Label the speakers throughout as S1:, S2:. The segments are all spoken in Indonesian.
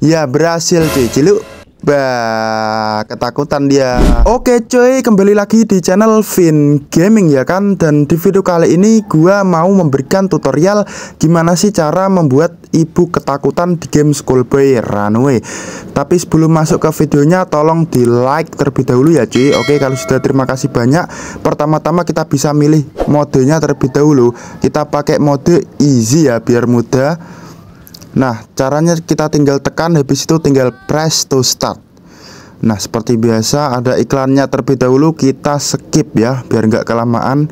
S1: Ya berhasil cuy ciluk Bah, ketakutan dia. Oke cuy, kembali lagi di channel Vin Gaming ya kan. Dan di video kali ini gua mau memberikan tutorial gimana sih cara membuat ibu ketakutan di game Schoolboy Runway. Tapi sebelum masuk ke videonya tolong di like terlebih dahulu ya cuy. Oke, kalau sudah terima kasih banyak. Pertama-tama kita bisa milih modenya terlebih dahulu. Kita pakai mode easy ya biar mudah Nah, caranya kita tinggal tekan, habis itu tinggal press to start. Nah, seperti biasa ada iklannya terlebih dahulu, kita skip ya, biar nggak kelamaan.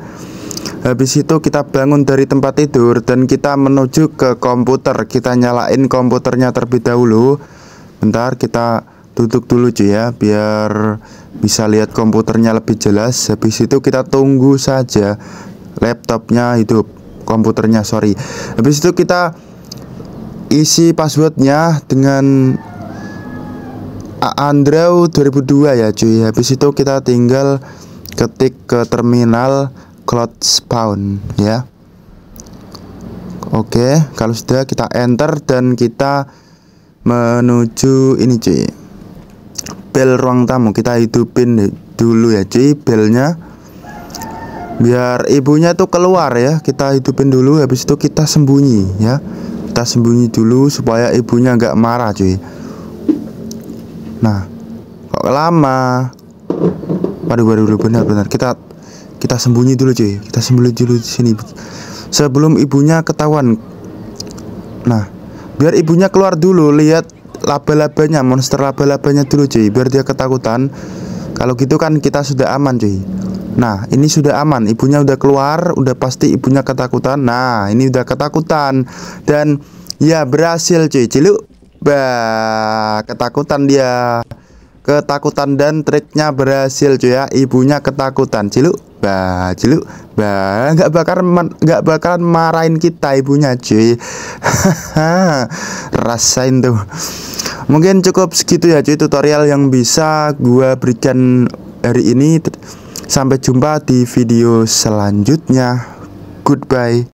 S1: Habis itu kita bangun dari tempat tidur dan kita menuju ke komputer. Kita nyalain komputernya terlebih dahulu. Bentar, kita tutup dulu cuy ya, biar bisa lihat komputernya lebih jelas. Habis itu kita tunggu saja laptopnya hidup, komputernya sorry. Habis itu kita isi passwordnya dengan Andrew 2002 ya cuy habis itu kita tinggal ketik ke terminal cloud spawn ya oke kalau sudah kita enter dan kita menuju ini cuy bel ruang tamu kita hidupin dulu ya cuy belnya biar ibunya tuh keluar ya kita hidupin dulu habis itu kita sembunyi ya kita sembunyi dulu supaya ibunya nggak marah cuy nah kok lama waduh waduh, waduh benar benar kita kita sembunyi dulu cuy kita sembunyi dulu di sini sebelum ibunya ketahuan nah biar ibunya keluar dulu lihat laba-labanya monster laba-labanya dulu cuy biar dia ketakutan kalau gitu kan kita sudah aman cuy Nah, ini sudah aman. Ibunya udah keluar, udah pasti ibunya ketakutan. Nah, ini udah ketakutan dan ya berhasil cuy. Ciluk bah ketakutan dia. Ketakutan dan triknya berhasil cuy ya. Ibunya ketakutan. Ciluk bah, ciluk bah. Nggak bakar nggak bakalan marahin kita ibunya cuy. Rasain tuh. Mungkin cukup segitu ya cuy tutorial yang bisa gua berikan hari ini. Sampai jumpa di video selanjutnya. Goodbye.